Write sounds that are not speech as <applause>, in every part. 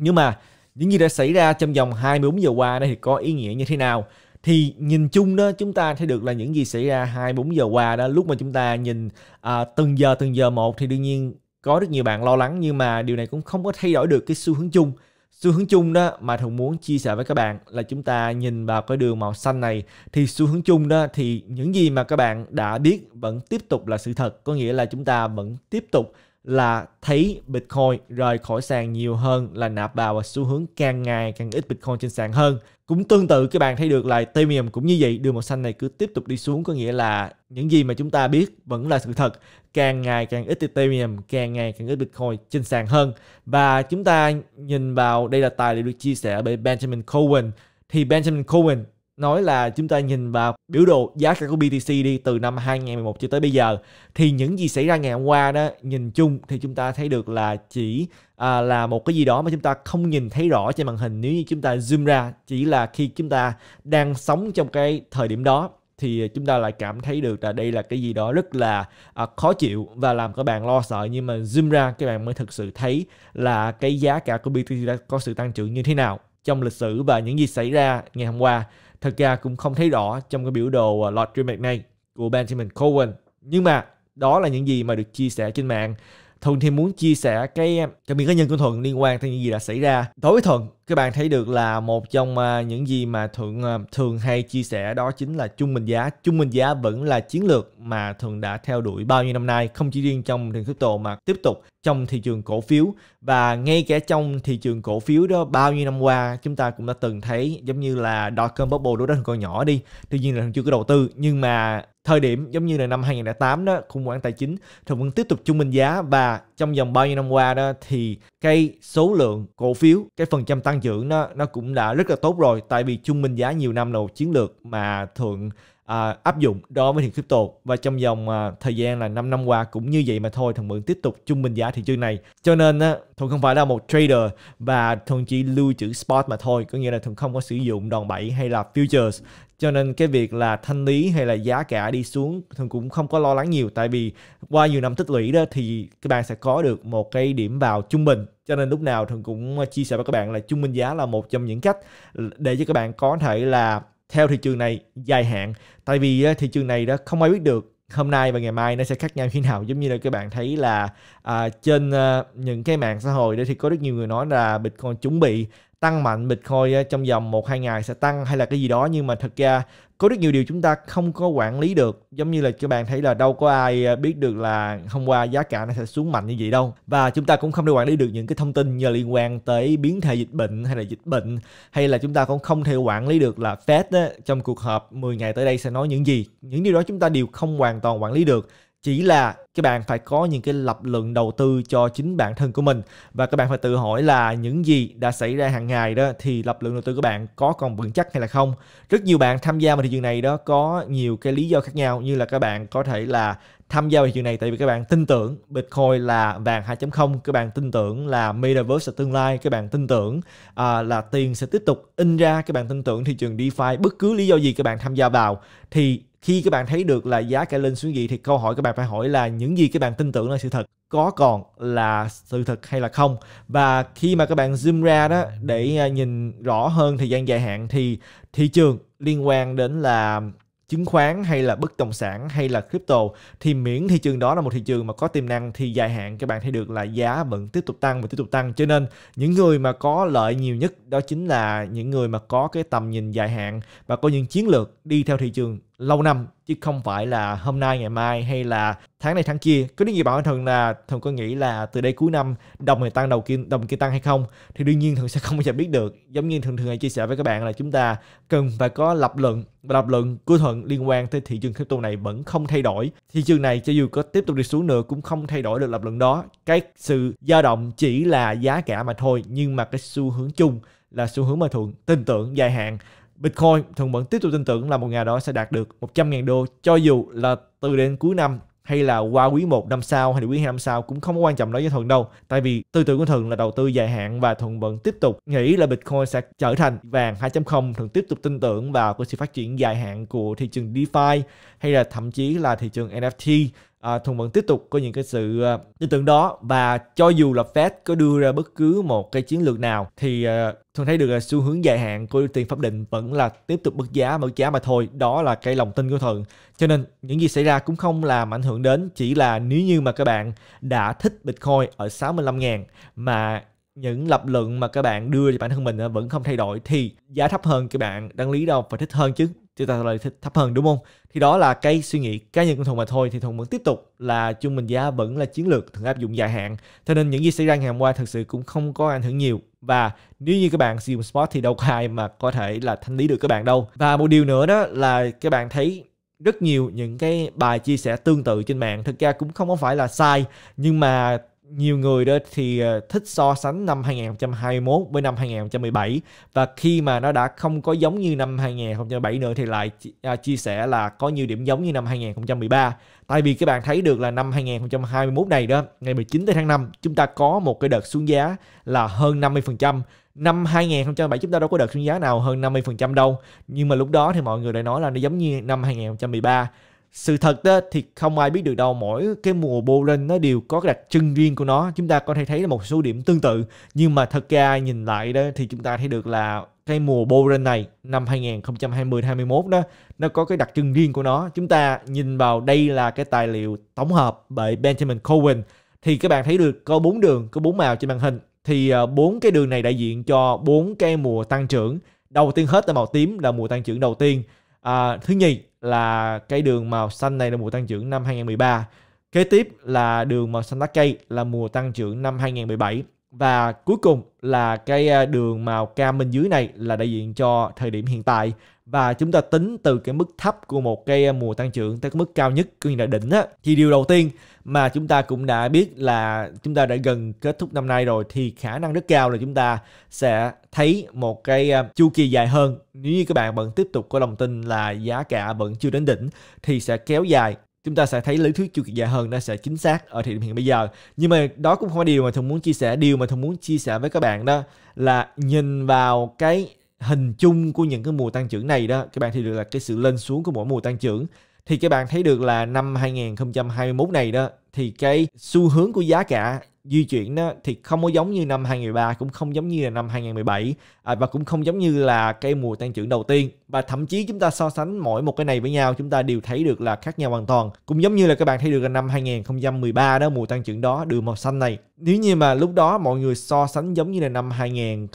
nhưng mà những gì đã xảy ra trong vòng 24 giờ qua đây thì có ý nghĩa như thế nào thì nhìn chung đó chúng ta thấy được là những gì xảy ra 24 giờ qua đó lúc mà chúng ta nhìn à, từng giờ từng giờ một thì đương nhiên có rất nhiều bạn lo lắng nhưng mà điều này cũng không có thay đổi được cái xu hướng chung xu hướng chung đó mà thường muốn chia sẻ với các bạn là chúng ta nhìn vào cái đường màu xanh này thì xu hướng chung đó thì những gì mà các bạn đã biết vẫn tiếp tục là sự thật có nghĩa là chúng ta vẫn tiếp tục là thấy Bitcoin rời khỏi sàn nhiều hơn là nạp vào và xu hướng càng ngày càng ít Bitcoin trên sàn hơn. Cũng tương tự các bạn thấy được là Ethereum cũng như vậy, đường màu xanh này cứ tiếp tục đi xuống có nghĩa là những gì mà chúng ta biết vẫn là sự thật. Càng ngày càng ít Ethereum, càng ngày càng ít Bitcoin trên sàn hơn. Và chúng ta nhìn vào đây là tài liệu được chia sẻ bởi Benjamin Cohen thì Benjamin Cohen nói là chúng ta nhìn vào biểu đồ giá cả của BTC đi từ năm 2011 cho tới bây giờ thì những gì xảy ra ngày hôm qua đó nhìn chung thì chúng ta thấy được là chỉ à, là một cái gì đó mà chúng ta không nhìn thấy rõ trên màn hình nếu như chúng ta zoom ra chỉ là khi chúng ta đang sống trong cái thời điểm đó thì chúng ta lại cảm thấy được là đây là cái gì đó rất là à, khó chịu và làm các bạn lo sợ nhưng mà zoom ra các bạn mới thực sự thấy là cái giá cả của BTC đã có sự tăng trưởng như thế nào trong lịch sử và những gì xảy ra ngày hôm qua thật ra cũng không thấy rõ trong cái biểu đồ à, lọt dream này của Benjamin Cohen. Nhưng mà đó là những gì mà được chia sẻ trên mạng thuận thì muốn chia sẻ cái cảm biến cá nhân của thuận liên quan tới những gì đã xảy ra đối với thuận các bạn thấy được là một trong à, những gì mà thuận à, thường hay chia sẻ đó chính là trung bình giá trung bình giá vẫn là chiến lược mà thuận đã theo đuổi bao nhiêu năm nay không chỉ riêng trong thị trường crypto mà tiếp tục trong thị trường cổ phiếu và ngay cả trong thị trường cổ phiếu đó bao nhiêu năm qua chúng ta cũng đã từng thấy giống như là dotcom bubble đối đó con nhỏ đi tuy nhiên là chưa có đầu tư nhưng mà thời điểm giống như là năm 2008 đó khủng hoảng tài chính thì vẫn tiếp tục trung bình giá và trong vòng bao nhiêu năm qua đó thì cái số lượng cổ phiếu cái phần trăm tăng trưởng nó nó cũng đã rất là tốt rồi tại vì trung bình giá nhiều năm là một chiến lược mà thường à, áp dụng đối với thị crypto và trong vòng à, thời gian là 5 năm qua cũng như vậy mà thôi thằng mượn tiếp tục trung bình giá thị trường này cho nên á, thuận không phải là một trader và thuận chỉ lưu trữ spot mà thôi có nghĩa là thuận không có sử dụng đòn bẩy hay là futures cho nên cái việc là thanh lý hay là giá cả đi xuống thường cũng không có lo lắng nhiều tại vì qua nhiều năm tích lũy đó thì các bạn sẽ có được một cái điểm vào trung bình cho nên lúc nào thường cũng à, chia sẻ với các bạn là trung bình giá là một trong những cách để cho các bạn có thể là theo thị trường này dài hạn tại vì thị trường này đó không ai biết được hôm nay và ngày mai nó sẽ khác nhau như nào giống như là các bạn thấy là à, trên à, những cái mạng xã hội đó thì có rất nhiều người nói là bitcoin chuẩn bị tăng mạnh Bitcoin trong vòng 1-2 ngày sẽ tăng hay là cái gì đó nhưng mà thật ra có rất nhiều điều chúng ta không có quản lý được giống như là các bạn thấy là đâu có ai à, biết được là hôm qua giá cả nó sẽ xuống mạnh như vậy đâu và chúng ta cũng không thể quản lý được những cái thông tin như liên quan tới biến thể dịch bệnh hay là dịch bệnh hay là chúng ta cũng không thể quản lý được là Fed trong cuộc họp 10 ngày tới đây sẽ nói những gì những điều đó chúng ta đều không hoàn toàn quản lý được chỉ là các bạn phải có những cái lập luận đầu tư cho chính bản thân của mình và các bạn phải tự hỏi là những gì đã xảy ra hàng ngày đó thì lập luận đầu tư của bạn có còn vững chắc hay là không rất nhiều bạn tham gia vào thị trường này đó có nhiều cái lý do khác nhau như là các bạn có thể là tham gia vào thị trường này tại vì các bạn tin tưởng Bitcoin là vàng 2.0, các bạn tin tưởng là Metaverse là tương lai, các bạn tin tưởng à, là tiền sẽ tiếp tục in ra, các bạn tin tưởng thị trường DeFi, bất cứ lý do gì các bạn tham gia vào thì khi các bạn thấy được là giá cả lên xuống gì thì câu hỏi các bạn phải hỏi là những gì các bạn tin tưởng là sự thật có còn là sự thật hay là không và khi mà các bạn zoom ra đó để à, nhìn rõ hơn thời gian dài hạn thì thị trường liên quan đến là chứng khoán hay là bất động sản hay là crypto thì miễn thị trường đó là một thị trường mà có tiềm năng thì dài hạn các bạn thấy được là giá vẫn tiếp tục tăng và tiếp tục tăng cho nên những người mà có lợi nhiều nhất đó chính là những người mà có cái tầm nhìn dài hạn và có những chiến lược đi theo thị trường lâu năm chứ không phải là hôm nay ngày mai hay là tháng này tháng kia có những gì bản thân là thần có nghĩ là từ đây cuối năm đồng này tăng đầu kia đồng kia tăng hay không thì đương nhiên thần sẽ <laughs> không bao giờ biết được giống như thường thường hay chia sẻ với các bạn là chúng ta cần phải có lập luận và lập luận của thuận liên quan tới thị trường crypto này vẫn không thay đổi thị trường này cho dù có tiếp tục đi xuống nữa cũng không thay đổi được lập luận đó cái sự dao động chỉ là giá cả mà thôi nhưng mà cái xu hướng chung là xu hướng mà thuận tin tưởng dài hạn Bitcoin thường vẫn tiếp tục tin tưởng là một ngày đó sẽ đạt được 100.000 đô cho dù là từ đến cuối năm hay là qua quý 1 năm sau hay quý 2 năm sau cũng không quan trọng đối với Thuận đâu. Tại vì tư tưởng của Thuận là đầu tư dài hạn và Thuận vẫn tiếp tục nghĩ là Bitcoin sẽ trở thành vàng 2.0. Thuận tiếp tục tin tưởng vào cái sự phát triển dài hạn của thị trường DeFi hay là thậm chí là thị trường NFT à, Thùng vẫn tiếp tục có những cái sự à, tin tưởng đó và cho dù là Fed có đưa ra bất cứ một cái chiến lược nào thì à, thường thấy được là xu hướng dài hạn của tiền pháp định vẫn là tiếp tục bất giá bứt giá mà thôi đó là cái lòng tin của Thuận cho nên những gì xảy ra cũng không làm ảnh hưởng đến chỉ là nếu như mà các bạn đã thích Bitcoin ở 65.000 mà những lập luận mà các bạn đưa cho bản thân mình à, vẫn không thay đổi thì giá thấp hơn các bạn đáng lý đâu phải thích hơn chứ tiêu tạo lợi thấp hơn đúng không? Thì đó là cái suy nghĩ cá nhân của thùng mà thôi. Thì thùng vẫn tiếp tục là chung bình giá vẫn là chiến lược thường áp dụng dài hạn. Cho nên những gì xảy ra ngày hôm qua thực sự cũng không có ảnh hưởng nhiều. Và nếu như các bạn sử dụng spot thì đâu có ai mà có thể là thanh lý được các bạn đâu. Và một điều nữa đó là các bạn thấy rất nhiều những cái bài chia sẻ tương tự trên mạng thực ra cũng không có phải là sai nhưng mà nhiều người đó thì ờ, thích so sánh năm 2021 với năm 2017 và khi mà nó đã không có giống như năm 2007 nữa thì lại à, chia sẻ là có nhiều điểm giống như năm 2013. Tại vì các bạn thấy được là năm 2021 này đó, ngày 19 tới tháng 5 chúng ta có một cái đợt xuống giá là hơn 50%. Năm 2007 chúng ta đâu có đợt xuống giá nào hơn 50% đâu. Nhưng mà lúc đó thì mọi người lại nói là nó giống như năm 2013 sự thật đó thì không ai biết được đâu mỗi cái mùa bowling nó đều có cái đặc trưng riêng của nó chúng ta có thể thấy là một số điểm tương tự nhưng mà thật ra nhìn lại đó thì chúng ta thấy được là cái mùa bowling này năm 2020 21 đó nó có cái đặc trưng riêng của nó chúng ta nhìn vào đây là cái tài liệu tổng hợp bởi Benjamin Cohen thì các bạn thấy được có bốn đường có bốn màu trên màn hình thì à, bốn cái đường này đại diện cho bốn cái mùa tăng trưởng đầu tiên hết là màu tím là mùa tăng trưởng đầu tiên à, thứ nhì là cây đường màu xanh này là mùa tăng trưởng năm 2013. Kế tiếp là đường màu xanh lá cây là mùa tăng trưởng năm 2017 và cuối cùng là cây à, đường màu cam bên dưới này là đại diện cho thời điểm hiện tại và chúng ta tính từ cái mức thấp của một cái ờ, mùa tăng trưởng tới cái mức cao nhất cũng như là đỉnh á thì điều đầu tiên mà chúng ta cũng đã biết là chúng ta đã gần kết thúc năm nay rồi thì khả năng rất cao là chúng ta sẽ thấy một cái ờ, chu kỳ dài hơn nếu như các bạn vẫn tiếp tục có lòng tin là giá cả vẫn chưa đến đỉnh thì sẽ kéo dài chúng ta sẽ thấy lý thuyết chu kỳ dài hơn nó sẽ chính xác ở thời điểm hiện bây giờ nhưng mà đó cũng không phải điều mà thường muốn chia sẻ điều mà thường muốn chia sẻ với các bạn đó là nhìn vào cái hình chung của những cái mùa tăng trưởng này đó các bạn thì được là cái sự lên xuống của mỗi mùa tăng trưởng thì các bạn thấy được là năm 2021 này đó thì cái xu hướng của giá cả di chuyển đó thì không có giống như năm 2013 cũng không giống như là năm 2017 à, và cũng không giống như là cái mùa tăng trưởng đầu tiên và thậm chí chúng ta so sánh mỗi một cái này với nhau chúng ta đều thấy được là khác nhau hoàn toàn cũng giống như là các bạn thấy được là năm 2013 đó mùa tăng trưởng đó đường màu xanh này nếu như mà lúc đó mọi người so sánh giống như là năm 2000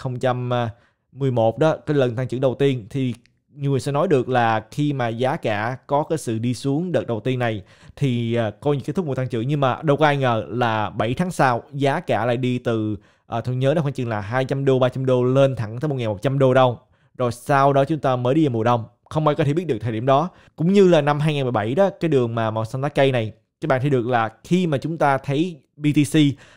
11 đó cái lần tăng trưởng đầu tiên thì nhiều người sẽ nói được là khi mà giá cả có cái sự đi xuống đợt đầu tiên này thì à, coi như kết thúc mùa tăng trưởng nhưng mà đâu có ai ngờ là 7 tháng sau giá cả lại đi từ à, tôi nhớ đó khoảng chừng là 200 đô 300 đô lên thẳng tới 1.100 đô đâu rồi sau đó chúng ta mới đi vào mùa đông không ai có thể biết được thời điểm đó cũng như là năm 2017 đó cái đường mà màu xanh lá cây này các bạn thấy được là khi mà chúng ta thấy BTC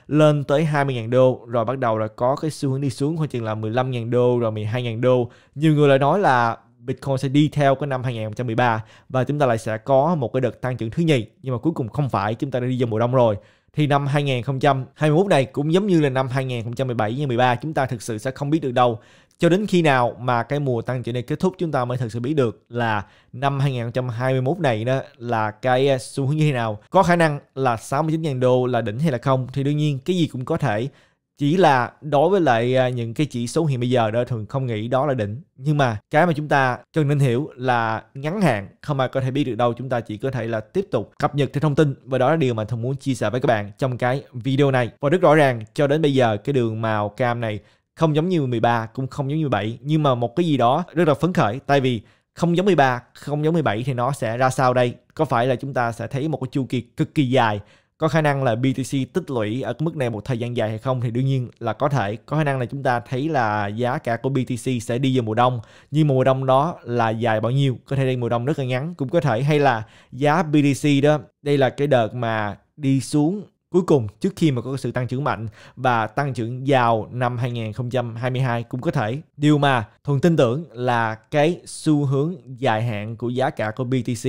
lên tới 20.000 đô rồi bắt đầu là có cái xu hướng đi xuống khoảng chừng là 15.000 đô rồi 12.000 đô. Nhiều người lại nói là Bitcoin sẽ đi theo cái năm 2013 và chúng ta lại sẽ có một cái đợt tăng trưởng thứ nhì nhưng mà cuối cùng không phải chúng ta đã đi vào mùa đông rồi thì năm 2021 này cũng giống như là năm 2017 2013 chúng ta thực sự sẽ không biết được đâu cho đến khi nào mà cái mùa tăng trưởng này kết thúc chúng ta mới thực sự biết được là năm 2021 này đó là cái à, xu hướng như thế nào có khả năng là 69.000 đô là đỉnh hay là không thì đương nhiên cái gì cũng có thể chỉ là đối với lại à, những cái chỉ số hiện bây giờ đó thường không nghĩ đó là đỉnh nhưng mà cái mà chúng ta cần nên hiểu là ngắn hạn không ai có thể biết được đâu chúng ta chỉ có thể là tiếp tục cập nhật thêm thông tin và đó là điều mà thường muốn chia sẻ với các bạn trong cái video này và rất rõ ràng cho đến bây giờ cái đường màu cam này không giống như 13 cũng không giống như 7 nhưng mà một cái gì đó rất là phấn khởi tại vì không giống 13 không giống 17 thì nó sẽ ra sao đây có phải là chúng ta sẽ thấy một cái chu kỳ cực kỳ dài có khả năng là BTC tích lũy ở mức này một thời gian dài hay không thì đương nhiên là có thể có khả năng là chúng ta thấy là giá cả của BTC sẽ đi vào mùa đông nhưng mùa đông đó là dài bao nhiêu có thể đi mùa đông rất là ngắn cũng có thể hay là giá BTC đó đây là cái đợt mà đi xuống Cuối cùng, trước khi mà có sự tăng trưởng mạnh và tăng trưởng giàu năm 2022 cũng có thể. Điều mà Thuần tin tưởng là cái xu hướng dài hạn của giá cả của BTC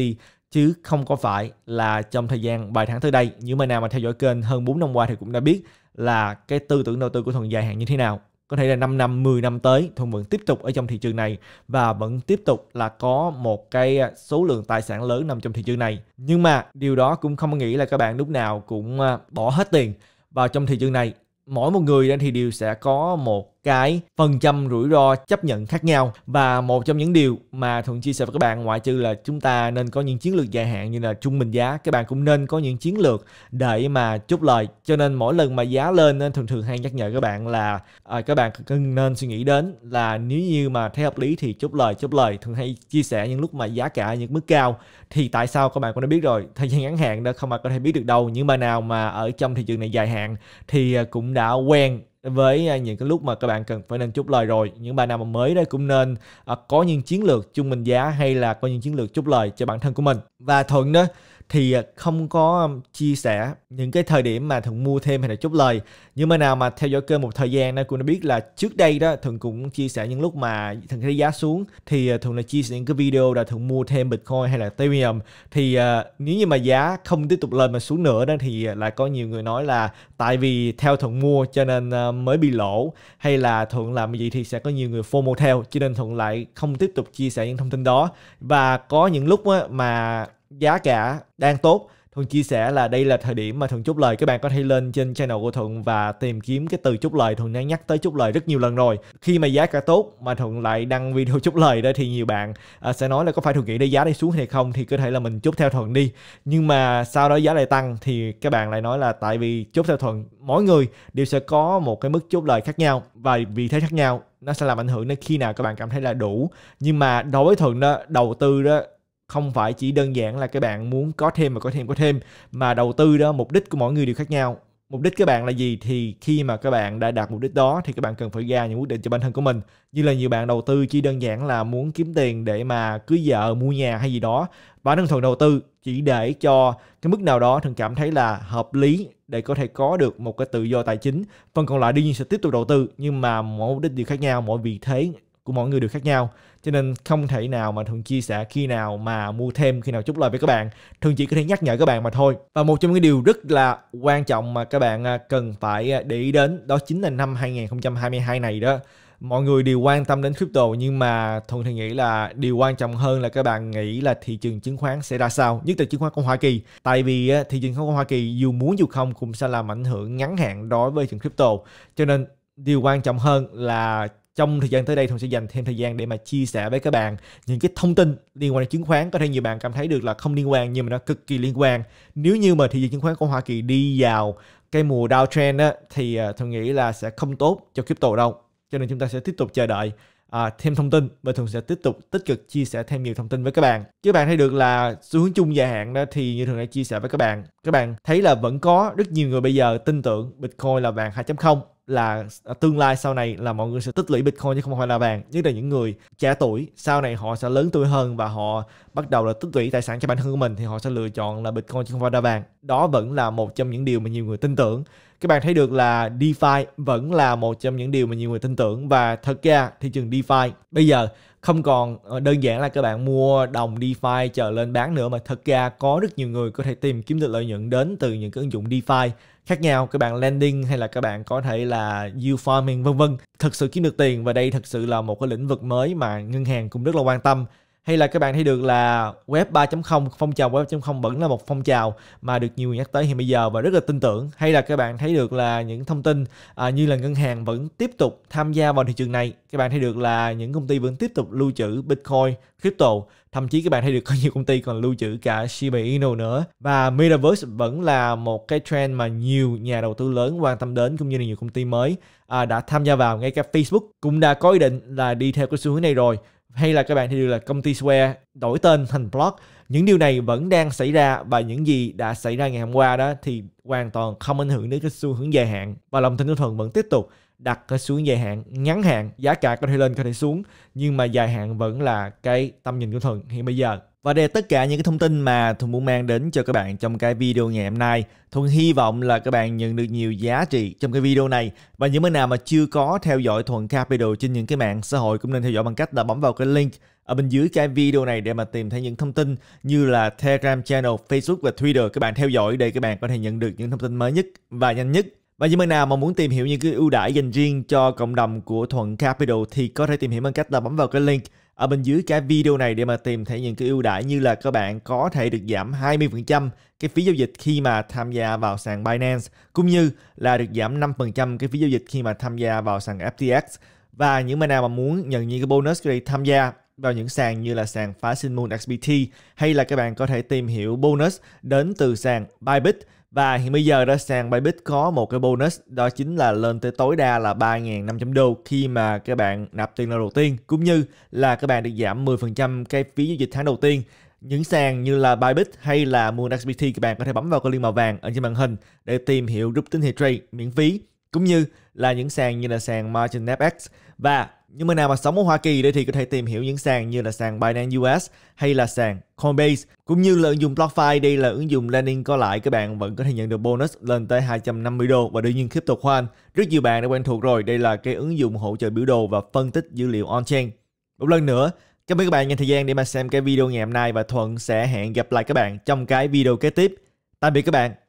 chứ không có phải là trong thời gian vài tháng tới đây. Những bạn nào mà theo dõi kênh hơn 4 năm qua thì cũng đã biết là cái tư tưởng đầu tư của Thuần dài hạn như thế nào có thể là 5 năm, 10 năm tới Thuận vẫn tiếp tục ở trong thị trường này và vẫn tiếp tục là có một cái à, số lượng tài sản lớn nằm trong thị trường này. Nhưng mà điều đó cũng không nghĩ là các bạn lúc nào cũng à, bỏ hết tiền vào trong thị trường này. Mỗi một người thì đều sẽ có một cái phần trăm rủi ro chấp nhận khác nhau và một trong những điều mà thường chia sẻ với các bạn ngoại trừ là chúng ta nên có những chiến lược dài hạn như là trung bình giá các bạn cũng nên có những chiến lược để mà chốt lời cho nên mỗi lần mà giá lên thường thường hay nhắc nhở các bạn là à, các bạn cần nên suy nghĩ đến là nếu như mà thấy hợp lý thì chốt lời chốt lời thường hay chia sẻ những lúc mà giá cả những mức cao thì tại sao các bạn cũng đã biết rồi thời gian ngắn hạn đó không mà có thể biết được đâu những bài nào mà ở trong thị trường này dài hạn thì à, cũng đã quen với à, những cái lúc mà các bạn cần phải nên chốt lời rồi những bạn nào mà mới đây cũng nên à, có những chiến lược chung mệnh giá hay là có những chiến lược chốt lời cho bản thân của mình và thuận đó thì à, không có chia sẻ những cái thời điểm mà thường mua thêm hay là chốt lời nhưng mà nào mà theo dõi kênh một thời gian nên cũng đã biết là trước đây đó thường cũng chia sẻ những lúc mà thường thấy giá xuống thì à, thường là chia sẻ những cái video là thường mua thêm bitcoin hay là ethereum thì uh, nếu như mà giá không tiếp tục lên mà xuống nữa đó thì lại có nhiều người nói là tại vì theo thuận mua cho nên uh, mới bị lỗ hay là thuận làm gì thì sẽ có nhiều người fomo theo cho nên thuận lại không tiếp tục chia sẻ những thông tin đó và có những lúc á, mà giá cả đang tốt Thuận chia sẻ là đây là thời điểm mà Thuận chúc lời các bạn có thể lên trên channel của Thuận và tìm kiếm cái từ chúc lời Thuận đã nhắc tới chúc lời rất nhiều lần rồi. Khi mà giá cả tốt mà Thuận lại đăng video <laughs> chúc lời đó thì nhiều bạn à, sẽ nói là có phải Thuận nghĩ đây giá đi xuống hay không thì có thể là mình chúc theo Thuận đi. Nhưng mà sau đó giá lại tăng thì các bạn lại nói là tại vì chúc theo Thuận mỗi người đều sẽ có một cái mức chúc lời khác nhau và vì thế khác nhau nó sẽ làm ảnh hưởng đến khi nào các bạn cảm thấy là đủ nhưng mà đối với thuận đó đầu tư đó không phải chỉ đơn giản là các bạn muốn có thêm mà có thêm có thêm mà đầu tư đó mục đích của mọi người đều khác nhau mục đích các bạn là gì thì khi mà các bạn đã đạt mục đích đó thì các bạn cần phải ra những quyết định cho bản thân của mình như là nhiều bạn đầu tư chỉ đơn giản là muốn kiếm tiền để mà cưới vợ mua nhà hay gì đó bản thân thuần đầu tư chỉ để cho cái mức nào đó thường cảm thấy là hợp lý để có thể có được một cái tự do tài chính phần còn lại đương nhiên sẽ tiếp tục đầu tư nhưng mà mỗi mục đích đều khác nhau mỗi vị thế của mọi người đều khác nhau cho nên không thể nào mà thường chia sẻ khi nào mà mua thêm khi nào chốt lời với các bạn thường chỉ có thể nhắc nhở các bạn mà thôi và một trong những điều rất là quan trọng mà các bạn à, cần phải à, để ý đến đó chính là năm 2022 này đó mọi người đều quan tâm đến crypto nhưng mà thường thì nghĩ là điều quan trọng hơn là các bạn nghĩ là thị trường chứng khoán sẽ ra sao nhất là chứng khoán của Hoa Kỳ tại vì à, thị trường chứng khoán của Hoa Kỳ dù muốn dù không cũng sẽ làm ảnh hưởng ngắn hạn đối với thị trường crypto cho nên điều quan trọng hơn là trong thời gian tới đây thông sẽ dành thêm thời gian để mà chia sẻ với các bạn những cái thông tin liên quan đến chứng khoán có thể nhiều bạn cảm thấy được là không liên quan nhưng mà nó cực kỳ liên quan nếu như mà thị trường chứng khoán của Hoa Kỳ đi vào cái mùa downtrend á thì à, tôi nghĩ là sẽ không tốt cho crypto đâu cho nên chúng ta sẽ tiếp tục chờ đợi à, thêm thông tin và thường sẽ tiếp tục tích cực chia sẻ thêm nhiều thông tin với các bạn các bạn thấy được là xu hướng chung dài hạn đó thì như thường đã chia sẻ với các bạn các bạn thấy là vẫn có rất nhiều người bây giờ tin tưởng bitcoin là vàng 2.0 là à, tương lai sau này là mọi người sẽ tích lũy bitcoin chứ không phải là vàng nhất là những người trẻ tuổi sau này họ sẽ lớn tuổi hơn và họ bắt đầu là tích lũy tài sản cho bản thân của mình thì họ sẽ lựa chọn là bitcoin chứ không phải là vàng đó vẫn là một trong những điều mà nhiều người tin tưởng các bạn thấy được là DeFi vẫn là một trong những điều mà nhiều người tin tưởng và thật ra thị trường DeFi bây giờ không còn ờ, đơn giản là các bạn mua đồng DeFi chờ lên bán nữa mà thật ra có rất nhiều người có thể tìm kiếm được lợi nhuận đến từ những cái ứng dụng DeFi khác nhau các bạn landing hay là các bạn có thể là yield farming vân vân thực sự kiếm được tiền và đây thực sự là một cái lĩnh vực mới mà ngân hàng cũng rất là quan tâm hay là các bạn thấy được là web 3.0 phong trào web 3.0 vẫn là một phong trào mà được nhiều người nhắc tới hiện bây giờ và rất là tin tưởng hay là các bạn thấy được là những thông tin à, như là ngân hàng vẫn tiếp tục tham gia vào thị trường này các bạn thấy được là những công ty vẫn tiếp tục lưu trữ bitcoin crypto thậm chí các bạn thấy được có nhiều công ty còn lưu trữ cả Shiba Inu nữa và Metaverse vẫn là một cái trend mà nhiều nhà đầu tư lớn quan tâm đến cũng như là nhiều công ty mới à, đã tham gia vào ngay cả Facebook cũng đã có ý định là đi theo cái xu hướng này rồi hay là các bạn thì được là công ty Square đổi tên thành Block những điều này vẫn đang xảy ra và những gì đã xảy ra ngày hôm qua đó thì hoàn toàn không ảnh hưởng đến cái xu hướng dài hạn và lòng tin của thuận vẫn tiếp tục đặt cái xuống dài hạn ngắn hạn giá cả có thể lên có thể xuống nhưng mà dài hạn vẫn là cái tâm nhìn của thuận hiện bây giờ và đây là tất cả những cái thông tin mà Thuận muốn mang đến cho các bạn trong cái video ngày hôm nay. Thuận hy vọng là các bạn nhận được nhiều giá trị trong cái video này. Và những bạn nào mà chưa có theo dõi Thuận Capital trên những cái mạng xã hội cũng nên theo dõi bằng cách là bấm vào cái link ở bên dưới cái video này để mà tìm thấy những thông tin như là Telegram channel, Facebook và Twitter các bạn theo dõi để các bạn có thể nhận được những thông tin mới nhất và nhanh nhất. Và những bạn nào mà muốn tìm hiểu những cái ưu đãi dành riêng cho cộng đồng của Thuận Capital thì có thể tìm hiểu bằng cách là bấm vào cái link ở bên dưới cái video này để mà tìm thấy những cái ưu đãi như là các bạn có thể được giảm 20% cái phí giao dịch khi mà tham gia vào sàn Binance cũng như là được giảm 5% cái phí giao dịch khi mà tham gia vào sàn FTX và những bạn nào mà muốn nhận những cái bonus này tham gia vào những sàn như là sàn Phá Sinh Moon XBT hay là các bạn có thể tìm hiểu bonus đến từ sàn Bybit và hiện bây giờ đó sàn Bybit có một cái bonus đó chính là lên tới tối đa là 3.500 đô khi mà các bạn nạp tiền lần đầu tiên cũng như là các bạn được giảm 10% cái phí giao dịch tháng đầu tiên những sàn như là Bybit hay là MoonXBT các bạn có thể bấm vào cái link màu vàng ở trên màn hình để tìm hiểu group tín hiệu trade miễn phí cũng như là những sàn như là sàn Margin FX và nhưng mà nào mà sống ở Hoa Kỳ đây thì có thể tìm hiểu những sàn như là sàn Binance US hay là sàn Coinbase cũng như là ứng dụng BlockFi đây là ứng dụng lending có lãi các bạn vẫn có thể nhận được bonus lên tới 250 đô và đương nhiên crypto khoan rất nhiều bạn đã quen thuộc rồi đây là cái ứng dụng hỗ trợ biểu đồ và phân tích dữ liệu on chain một lần nữa cảm ơn các bạn dành thời gian để mà xem cái video ngày hôm nay và Thuận sẽ hẹn gặp lại các bạn trong cái video kế tiếp tạm biệt các bạn